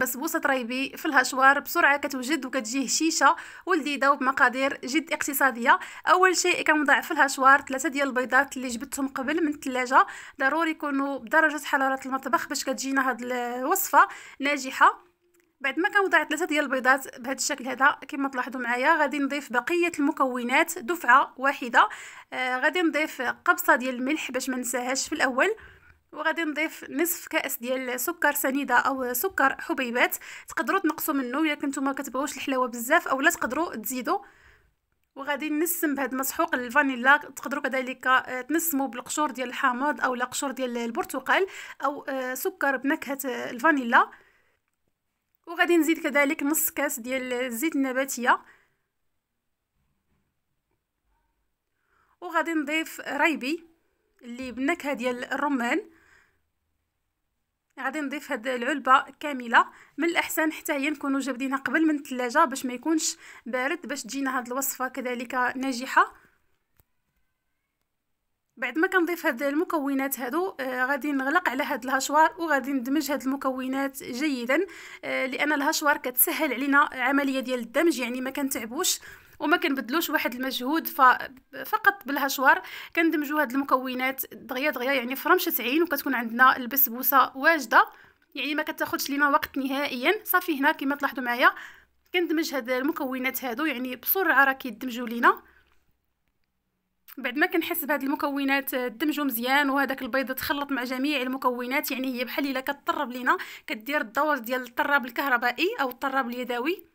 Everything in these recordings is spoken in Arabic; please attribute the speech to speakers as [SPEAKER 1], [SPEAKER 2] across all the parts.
[SPEAKER 1] بسبوسه طريبي في الهشوار بسرعه كتوجد وكتجي هشيشه ولذيذه وبمقادير جد اقتصاديه اول شيء كنوضع في الهشوار ثلاثه ديال البيضات اللي جبتهم قبل من الثلاجه ضروري يكونوا بدرجه حراره المطبخ باش كتجينا هاد الوصفه ناجحه بعد ما كنوضع ثلاثه ديال البيضات بهذا الشكل هذا كما تلاحظوا معايا غادي نضيف بقيه المكونات دفعه واحده آه غادي نضيف قبصه ديال الملح باش ما ننساهاش في الاول وغادي نضيف نصف كاس ديال سكر سنيده او سكر حبيبات تقدروا تنقصوا منه الا كنتو ما كتبغوش الحلاوه بزاف اولا تقدروا تزيدوا وغادي نسم بهاد المسحوق الفانيلا تقدروا كذلك آه، تنسموا بالقشور ديال الحامض او قشور ديال البرتقال او آه، سكر بنكهه الفانيلا وغادي نزيد كذلك نص كاس ديال الزيت النباتيه وغادي نضيف ريبي اللي بنكهه ديال الرمان غادي نضيف هاد العلبه كامله من الاحسن حتى هي نكونوا جابدينها قبل من الثلاجه باش ما يكونش بارد باش تجينا هاد الوصفه كذلك ناجحه بعد ما كنضيف هاد المكونات هادو آه غادي نغلق على هاد الهشوار وغادي ندمج هاد المكونات جيدا آه لان الهشوار كتسهل علينا عمليه ديال الدمج يعني ما كنتعبوش وما كنبدلوش واحد المجهود ف... فقط بالهشوار كندمجوا هاد المكونات دغيا دغيا يعني في رمشه عين وكتكون عندنا البسبوسه واجده يعني ما كتاخذش لينا وقت نهائيا صافي هنا كما تلاحظوا معايا كندمج هاد المكونات هادو يعني بسرعه راه كيدمجوا لينا بعد ما كنحس بهاد المكونات دمجو مزيان وهذاك البيض تخلط مع جميع المكونات يعني هي بحال الا كطرب لينا كدير الدور ديال الطراب الكهربائي او الطراب اليدوي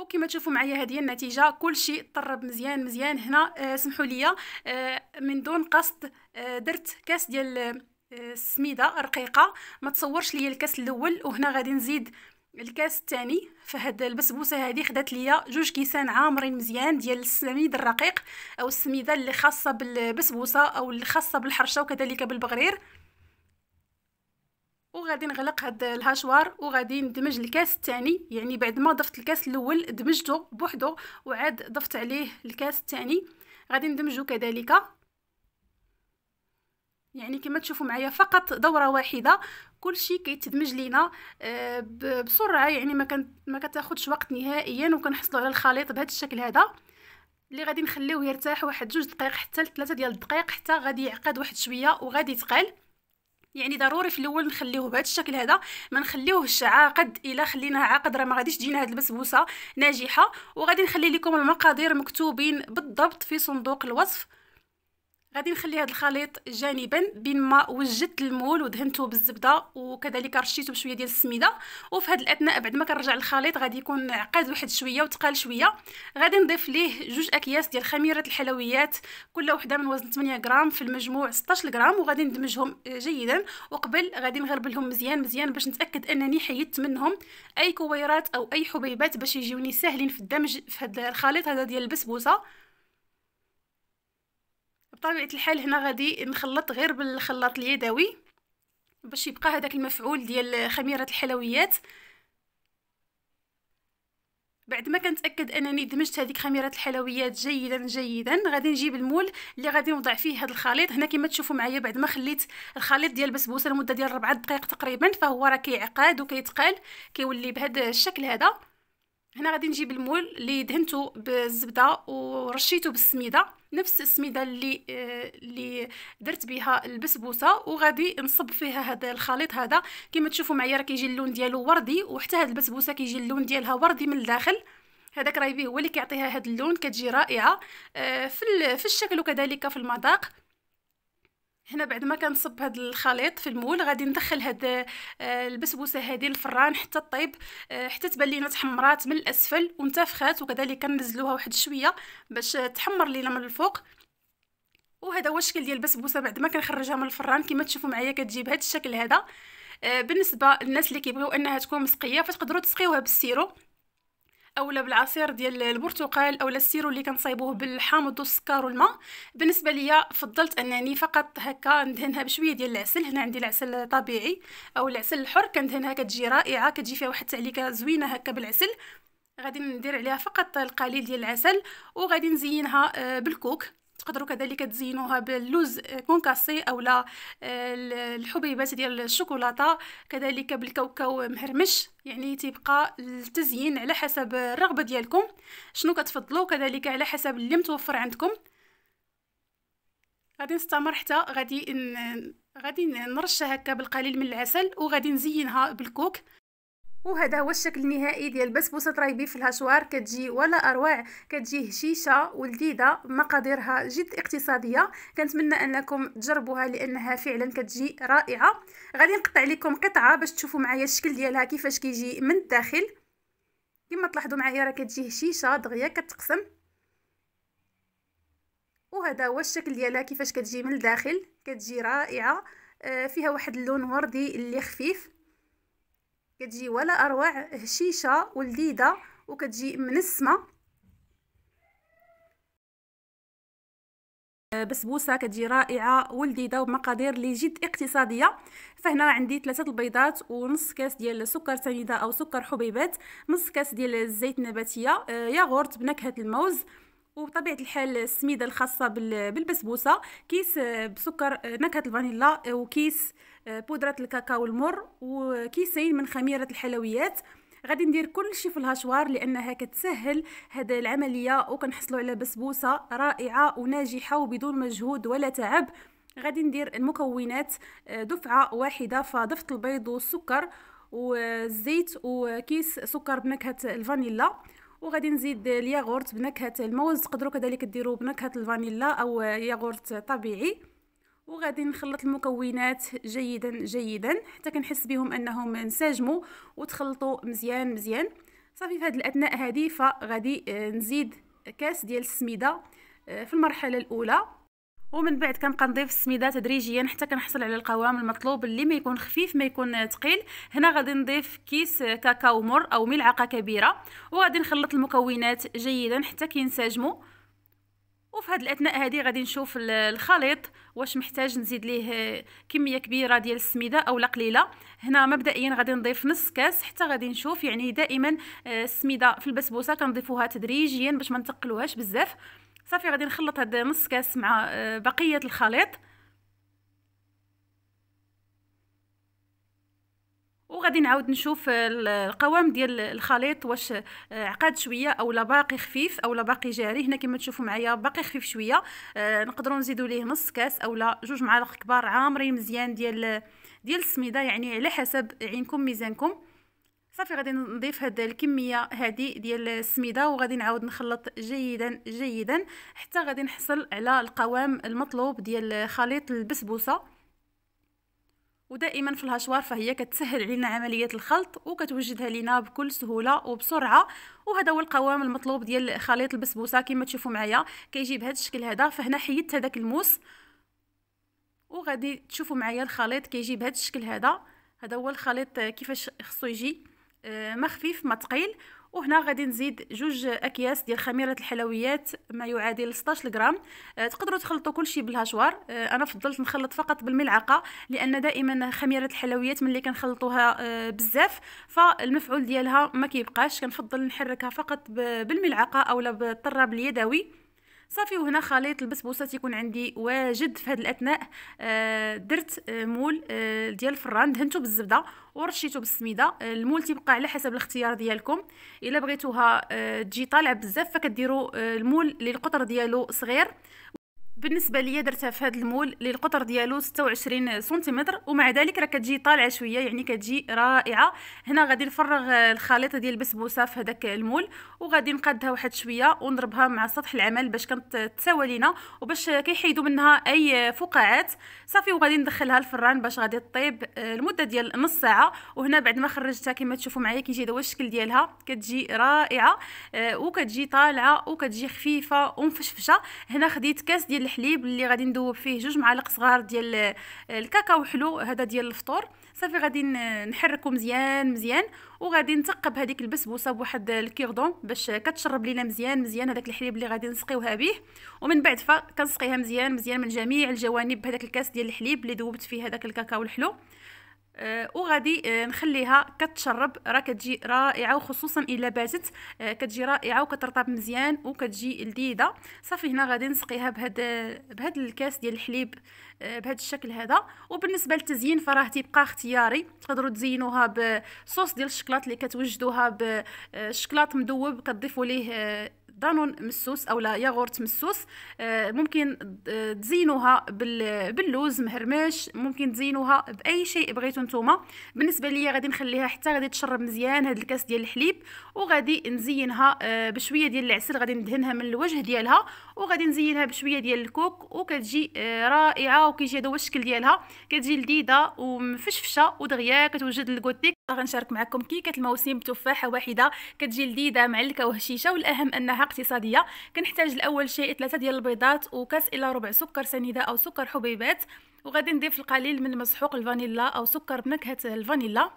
[SPEAKER 1] وكما تشوفوا معايا هذه النتيجه كل شيء طرب مزيان مزيان هنا آه سمحوا لي آه من دون قصد آه درت كاس ديال السميده آه، رقيقه ما تصورش لي الكاس الاول وهنا غادي نزيد الكاس الثاني فهاد البسبوسه هذه خدات لي جوج كيسان عامرين مزيان ديال السميد الرقيق او السميده اللي خاصه بالبسبوسه او اللي خاصه بالحرشه وكذلك بالبغرير وغادي نغلق هاد الهاشوار وغادي ندمج الكاس الثاني يعني بعد ما ضفت الكاس الاول دمجته بوحدو وعاد ضفت عليه الكاس الثاني غادي ندمجو كذلك يعني كما تشوفوا معايا فقط دوره واحده كل شيء كيتدمج لينا آه، بسرعه يعني ما كان ما كتاخذش وقت نهائيا وكنحصلوا على الخليط بهذا الشكل هذا اللي غادي نخليوه يرتاح واحد جوج دقائق حتى لثلاثه ديال الدقائق حتى غادي يعقد واحد شويه وغادي يتقال يعني ضروري في الاول نخليوه بهذا الشكل هذا ما نخليوهش عاقد الا خليناه عاقد راه ما غاديش تجينا هذه البسبوسه ناجحه وغادي نخلي لكم المقادير مكتوبين بالضبط في صندوق الوصف غادي نخلي هذا الخليط جانبا بين ما وجدت المول ودهنته بالزبده وكذلك رشيته بشويه ديال السميده وفي هذا الاثناء بعد ما كنرجع الخليط غادي يكون عقاد واحد شويه وتقال شويه غادي نضيف ليه جوج اكياس ديال خميره الحلويات كل وحده من وزن 8 غرام في المجموع 16 غرام وغادي ندمجهم آه، جيدا وقبل غادي نغربلهم مزيان مزيان باش نتاكد انني حيدت منهم اي كويرات او اي حبيبات باش يجيوني ساهلين في الدمج في هذا الخليط هذا ديال البسبوسه بطبيعه الحال هنا غادي نخلط غير بالخلاط اليدوي باش يبقى هذاك المفعول ديال خميره الحلويات بعد ما كنتاكد انني دمجت هذيك خميره الحلويات جيدا جيدا غادي نجيب المول اللي غادي نوضع فيه هذا الخليط هنا كما تشوفوا معايا بعد ما خليت الخليط ديال البسبوسه لمده ديال 4 دقائق تقريبا فهو راه كيعقد وكيتقال كيولي بهذا الشكل هذا هنا غادي نجيب المول اللي دهنته بالزبده ورشيته بالسميده نفس السميده اللي آه، اللي درت بها البسبوسه وغادي نصب فيها هذا الخليط هذا كما تشوفوا معايا راه كيجي اللون ديالو وردي وحتى هذه البسبوسه كيجي اللون ديالها وردي من الداخل هذاك رايبيه هو اللي كيعطيها هذا اللون كتجي رائعه آه، في في الشكل وكذلك في المذاق هنا بعد ما كنصب هذا الخليط في المول غادي ندخل هاد آه، البسبوسه هذه الفران حتى طيب حتى تبان لينا تحمرات من الاسفل وانتفخات وكذلك كنزلوها واحد شويه باش تحمر لينا من الفوق وهذا هو الشكل ديال البسبوسه بعد ما كنخرجها من الفران كما تشوفوا معايا كتجيب هذا الشكل هذا آه، بالنسبه للناس اللي كيبغيو انها تكون مسقيه فتقدروا تسقيوها بالسيرو اولا بالعصير ديال البرتقال اولا السيرو اللي كنصايبوه بالحامض والسكر والماء بالنسبه ليا فضلت انني فقط هكا ندهنها بشويه ديال العسل هنا عندي العسل طبيعي او العسل الحر كندهنها كتجي رائعه كتجي فيها واحد التعليكه زوينه هكا بالعسل غادي ندير عليها فقط القليل ديال العسل وغادي نزينها آه، بالكوك تقدروا كذلك تزينوها باللوز كونكاسي او لا الحبيبات ديال الشوكولاته كذلك بالكاوكاو مهرمش يعني تيبقى التزيين على حسب الرغبه ديالكم شنو كتفضلوا كذلك على حسب اللي متوفر عندكم غادي نستمر حتى غادي غادي نرش هكا بالقليل من العسل وغادي نزينها بالكوك وهذا هو الشكل النهائي ديال البسبوسه طريبي في الهشوار كتجي ولا اروع كتجي هشيشه ولذيذه مقاديرها جد اقتصاديه كنتمنى انكم تجربوها لانها فعلا كتجي رائعه غادي نقطع لكم قطعه باش تشوفوا معايا الشكل ديالها كيفاش كيجي من الداخل كما تلاحظوا معايا راه كتجي هشيشه دغيا كتقسم وهذا هو الشكل ديالها كيفاش كتجي من الداخل كتجي رائعه آه، فيها واحد اللون وردي اللي خفيف كتجي ولا اروع هشيشه ولذيذه وكتجي منسمه آه، بسبوسه كتجي رائعه ولذيذه وبمقادير اللي جد اقتصاديه فهنا عندي ثلاثه البيضات ونص كاس ديال السكر سنيده او سكر حبيبات نص كاس ديال الزيت النباتيه آه، ياغورت بنكهه الموز وبطبيعه الحال السميده الخاصه بالبسبوسه كيس آه، بسكر آه، نكهه الفانيلا آه، وكيس بودره الكاكاو المر وكيسين من خميره الحلويات غادي ندير كل شيء في الهشوار لانها كتسهل هذا العمليه وكنحصلوا على بسبوسه رائعه وناجحه وبدون مجهود ولا تعب غادي ندير المكونات دفعه واحده فضفت البيض والسكر والزيت وكيس سكر بنكهه الفانيلا وغادي نزيد الياغورت بنكهه الموز تقدروا كذلك ديروا بنكهه الفانيلا او ياغورت طبيعي وغادي نخلط المكونات جيدا جيدا حتى كنحس بهم انهم انسجموا وتخلطوا مزيان مزيان صافي في هذه الاثناء هذه فغادي آه، نزيد كاس ديال السميده آه، في المرحله الاولى ومن بعد كنبقى نضيف السميده تدريجيا حتى كنحصل على القوام المطلوب اللي ما يكون خفيف ما يكون ثقيل هنا غادي نضيف كيس كاكاو مر او ملعقه كبيره وغادي نخلط المكونات جيدا حتى كينسجموا وفي هذه الاثناء هذه غادي نشوف الخليط واش محتاج نزيد ليه كميه كبيره ديال السميده او لا قليله هنا مبدئيا غادي نضيف نص كاس حتى غادي نشوف يعني دائما آه، السميده في البسبوسه كنضيفوها تدريجيا باش ما نتقلوهاش بزاف صافي غادي نخلط هاد نص كاس مع آه، بقيه الخليط وغادي نعاود نشوف القوام ديال الخليط واش آه، عقاد شويه اولا باقي خفيف اولا باقي جاري هنا كما تشوفوا معايا باقي خفيف شويه آه، نقدروا نزيدوا ليه نص كاس اولا جوج معالق كبار عامرين مزيان ديال ديال السميده يعني على حسب عينكم ميزانكم صافي غادي نضيف هاد الكميه هادي ديال السميده وغادي نعاود نخلط جيدا جيدا حتى غادي نحصل على القوام المطلوب ديال خليط البسبوسه ودائما في الهشوار فهي كتسهل علينا عمليه الخلط وكتوجدها لينا بكل سهوله وبسرعه وهذا هو القوام المطلوب ديال خليط البسبوسه كما تشوفوا معايا كيجي بهذا الشكل هذا فهنا حيدت هذاك الموس وغادي تشوفوا معايا الخليط كيجي بهذا الشكل هذا هذا هو الخليط كيفاش خصو يجي آه، ما خفيف ما تقيل وهنا غادي نزيد جوج اكياس ديال خميره الحلويات ما يعادل 16 غرام آه، تقدروا تخلطوا كل شيء بالهشوار آه، انا فضلت نخلط فقط بالملعقه لان دائما خميره الحلويات ملي كنخلطوها بزاف فالمفعول ديالها ما كيبقاش كنفضل نحركها فقط بالملعقه اولا بالطراب اليدوي صافي وهنا خليط البسبوسه تيكون عندي واجد في هاد الاثناء آه درت آه، مول آه ديال الفران دهنته بالزبده ورشيته بالسميده آه، المول تيبقى على حسب الاختيار ديالكم الا بغيتوها آه، تجي طالعه بزاف فكديروا المول للقطر القطر ديالو صغير بالنسبه ليا درتها في هذا المول اللي القطر ديالو 26 سنتيمتر ومع ذلك راه كتجي طالعه شويه يعني كتجي رائعه هنا غادي نفرغ الخليطه ديال البسبوسه في هذاك المول وغادي نقادها واحد شويه ونضربها مع سطح العمل باش كنتساوى لينا وباش كيحيدوا منها اي فقاعات صافي وغادي ندخلها الفران باش غادي طيب المده ديال نص ساعه وهنا بعد ما خرجتها كما تشوفوا معايا كيجي هذا الشكل ديالها كتجي رائعه آه، وكتجي طالعه وكتجي خفيفه ومفشفشه هنا خديت كاس ديال الحليب اللي غادي ندوب فيه جوج معالق صغار ديال الكاكاو حلو هذا ديال الفطور صافي غادي نحركو مزيان مزيان وغادي نثقب هذيك البسبوسه بواحد الكيردون باش كتشرب لينا مزيان مزيان هذاك الحليب اللي غادي نسقيوها به ومن بعد فكنسقيها مزيان مزيان من جميع الجوانب بهذاك الكاس ديال الحليب اللي دوبت فيه هذاك الكاكاو الحلو آه، وغادي آه، نخليها كتشرب راه كتجي رائعه وخصوصا الا باتت آه، كتجي رائعه وكترطب مزيان وكتجي لذيذه صافي هنا غادي نسقيها بهاد بهاد الكاس ديال الحليب بهذا الشكل هذا وبالنسبه للتزيين فراه تيبقى اختياري تقدروا تزينوها بصوص ديال الشكلاط اللي كتوجدوها بشكلاط مذوب كتضيفوا ليه دانون مسوس او لا ياغورت مسوس آه، ممكن آه، تزينوها باللوز مهرمش ممكن تزينوها باي شيء بغيتو نتوما بالنسبه ليا غادي نخليها حتى غادي تشرب مزيان هاد الكاس ديال الحليب وغادي نزينها آه، بشويه ديال العسل غادي ندهنها من الوجه ديالها وغادي نزينها بشويه ديال الكوك وكتجي رائعه وكيجي هذا هو الشكل ديالها كتجي لذيذه ومفشفشه ودغيا كتوجد الكوتيك غنشارك معكم كيكه الموسم بتفاحه واحده كتجي لذيذه معلكه وهشيشه والاهم انها اقتصاديه كنحتاج الاول شيء ثلاثه ديال البيضات وكاس الى ربع سكر سنيده او سكر حبيبات وغادي نضيف القليل من مسحوق الفانيلا او سكر بنكهه الفانيلا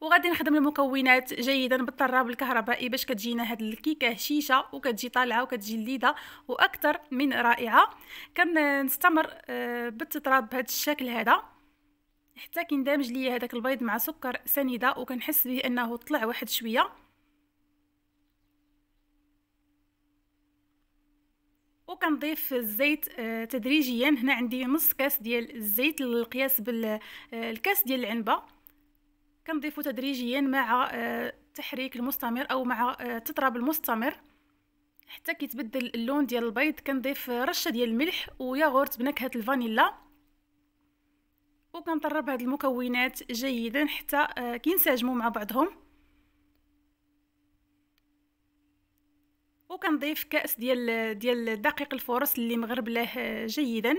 [SPEAKER 1] وغادي نخدم المكونات جيدا بالطراب الكهربائي باش كتجينا هاد الكيكه هشيشه وكتجي طالعه وكتجي لذيذه واكثر من رائعه كنستمر آه، بالتطراب بهذا الشكل هذا حتى كيندمج ليا هذاك البيض مع سكر سنيده وكنحس به انه طلع واحد شويه وكنضيف الزيت آه، تدريجيا هنا عندي نص كاس ديال الزيت القياس بالكاس آه، ديال العنبه كنضيفو تدريجيا مع آه، التحريك المستمر او مع التطراب المستمر حتى كيتبدل اللون ديال البيض كنضيف رشه ديال الملح وياغورت بنكهه الفانيلا وكنطرب هاد المكونات جيدا حتى كينسجموا مع بعضهم وكنضيف كاس ديال ديال دقيق الفرص اللي مغربلاه جيدا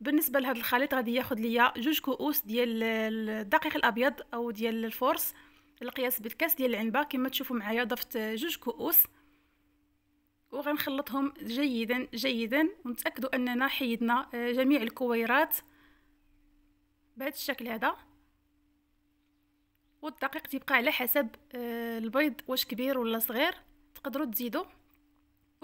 [SPEAKER 1] بالنسبه لهذا الخليط غادي ياخذ ليا جوج كؤوس ديال آه، الدقيق الابيض او ديال الفرص القياس بالكاس ديال العنبه كما تشوفوا معايا ضفت آه، جوج كؤوس وغنخلطهم جيدا جيدا ونتاكدوا اننا حيدنا آه، جميع الكويرات بهذا الشكل هذا والدقيق تيبقى على حسب البيض واش كبير ولا صغير تقدروا تزيدوا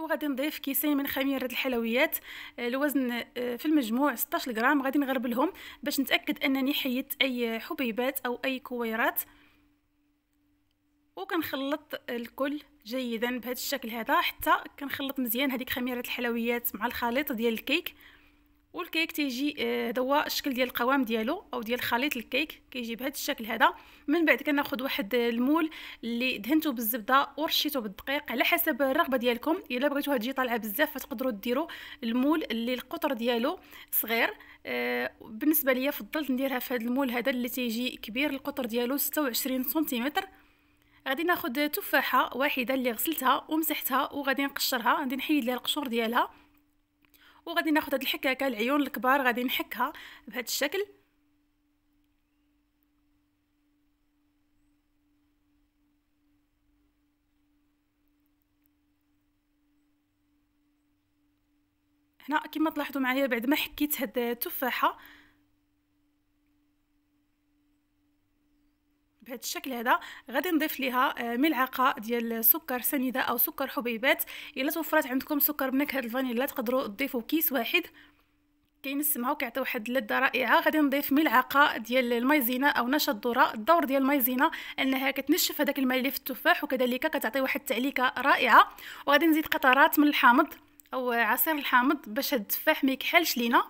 [SPEAKER 1] وغادي نضيف كيسين من خميره الحلويات آه، الوزن آه، في المجموع 16 غرام غادي نغربلهم باش نتاكد انني حيدت اي حبيبات او اي كويرات وكنخلط الكل جيدا بهذا الشكل هذا حتى كنخلط مزيان هذيك خميره الحلويات مع الخليط ديال الكيك والكيك تيجي آه، هذا هو الشكل ديال القوام ديالو او ديال خليط الكيك كيجي بهذا الشكل هذا من بعد كناخذ واحد المول اللي دهنته بالزبده ورشيته بالدقيق على حسب الرغبه ديالكم الا بغيتوها تجي طالعه بزاف فتقدروا ديروا المول اللي القطر ديالو صغير آه، بالنسبه ليا فضلت نديرها في هذا المول هذا اللي تيجي كبير القطر ديالو 26 سنتيمتر غادي ناخذ تفاحه واحده اللي غسلتها ومسحتها وغادي نقشرها غادي نحيد لها القشور ديالها وغادي ناخد هذه الحكاكه العيون الكبار غادي نحكها بهذا الشكل هنا كما تلاحظوا معايا بعد ما حكيت هذه التفاحه بهذا الشكل هذا غادي نضيف ليها آه، ملعقه ديال سكر سنيده او سكر حبيبات الا توفرات عندكم سكر بنكهه الفانيلا تقدروا تضيفوا كيس واحد كينسمها وكيعطي واحد اللذه رائعه غادي نضيف ملعقه ديال المايزينا او نشا الذره الدور ديال المايزينا انها كتنشف هذاك اللي في التفاح وكذلك كتعطي واحد التعليكه رائعه وغادي نزيد قطرات من الحامض او عصير الحامض باش التفاح ما يكحلش لينا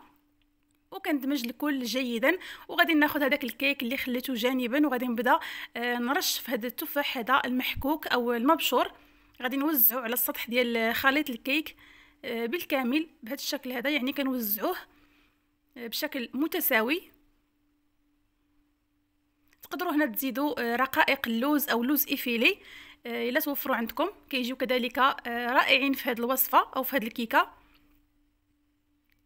[SPEAKER 1] وكندمج الكل جيدا وغادي ناخذ هذاك الكيك اللي خليته جانبا وغادي نبدا آه، نرشف هذا التفاح هذا المحكوك او المبشور غادي نوزعو على السطح ديال خليط الكيك آه، بالكامل بهذا الشكل هذا يعني كنوزعوه آه، بشكل متساوي تقدروا هنا تزيدوا رقائق اللوز او لوز ايفيلي الا توفروا عندكم كيجيو كذلك رائعين في هذه الوصفه او في هذه الكيكه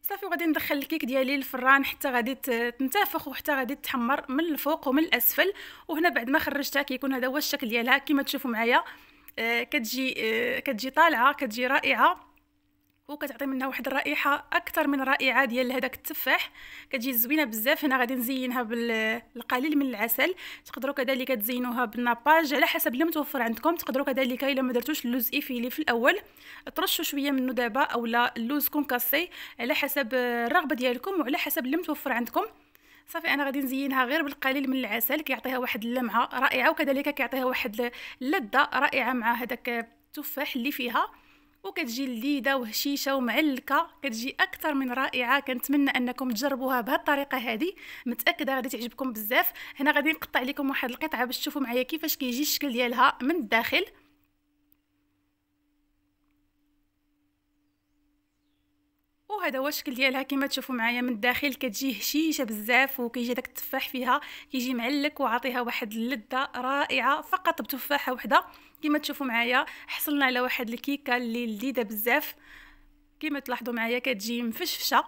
[SPEAKER 1] صافي وغادي ندخل الكيك ديالي للفران حتى غادي تنتفخ وحتى غادي تحمر من الفوق ومن الاسفل وهنا بعد ما خرجتها كيكون هذا هو الشكل ديالها كما تشوفوا معايا آه، كتجي آه، كتجي طالعه كتجي رائعه وكتعطي منها واحد الرائحه اكثر من رائعه ديال هذاك التفاح كتجي زوينه بزاف هنا غادي نزينها بالقليل من العسل تقدروا كذلك تزينوها بالناباج على حسب اللي متوفر عندكم تقدروا كذلك الا ما درتوش اللوز ايفيلي في الاول ترشوا شويه منه دابا اولا اللوز كونكاسي على حسب الرغبه ديالكم وعلى حسب اللي متوفر عندكم صافي انا غادي نزينها غير بالقليل من العسل كيعطيها واحد اللمعه رائعه وكذلك كيعطيها واحد اللذه رائعه مع هذاك التفاح اللي فيها وكتجي لذيذه وهشيشه ومعلكه كتجي اكثر من رائعه كنتمنى انكم تجربوها بهذه الطريقه هذه متاكده غادي تعجبكم بزاف هنا غادي نقطع لكم واحد القطعه باش تشوفوا معايا كيفاش كيجي الشكل ديالها من الداخل وهذا هو الشكل ديالها كما تشوفوا معايا من الداخل كتجي هشيشه بزاف وكيجي داك التفاح فيها كيجي معلك وعاطيها واحد اللذه رائعه فقط بتفاحه وحده كما تشوفوا معايا حصلنا على واحد الكيكه اللي لذيذه بزاف كما تلاحظوا معايا كتجي مفشفشه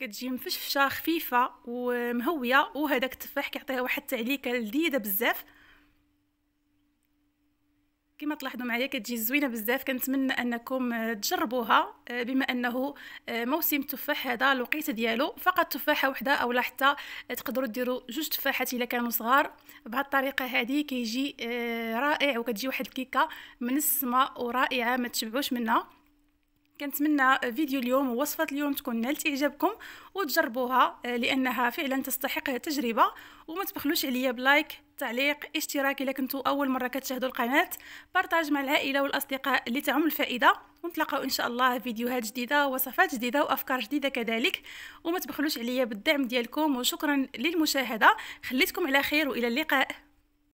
[SPEAKER 1] كتجي مفشفشه خفيفه ومهويه وهذاك التفاح كيعطيها واحد التعليكه لذيذه بزاف كما تلاحظوا معايا كتجي زوينه بزاف كنتمنى انكم تجربوها آه، بما انه آه، موسم التفاح هذا الوقيته ديالو فقط تفاحه وحده اولا حتى آه، تقدروا ديروا جوج تفاحات الا كانوا صغار بهذه الطريقه هذه كيجي رائع وكتجي واحد الكيكه منسمه ورائعه ما تشبعوش منها كنتمنى فيديو اليوم ووصفه اليوم تكون نالت اعجابكم وتجربوها آه، لانها فعلا تستحق تجربه وما تبخلوش عليا بلايك تعليق اشتراك الا كنتو اول مره كتشاهدوا القناه بارطاج مع العائله والاصدقاء اللي تعم الفائده ونتلاقاو ان شاء الله فيديوهات جديده وصفات جديده وافكار جديده كذلك وما تبخلوش عليا بالدعم ديالكم وشكرا للمشاهده خليتكم على خير والى اللقاء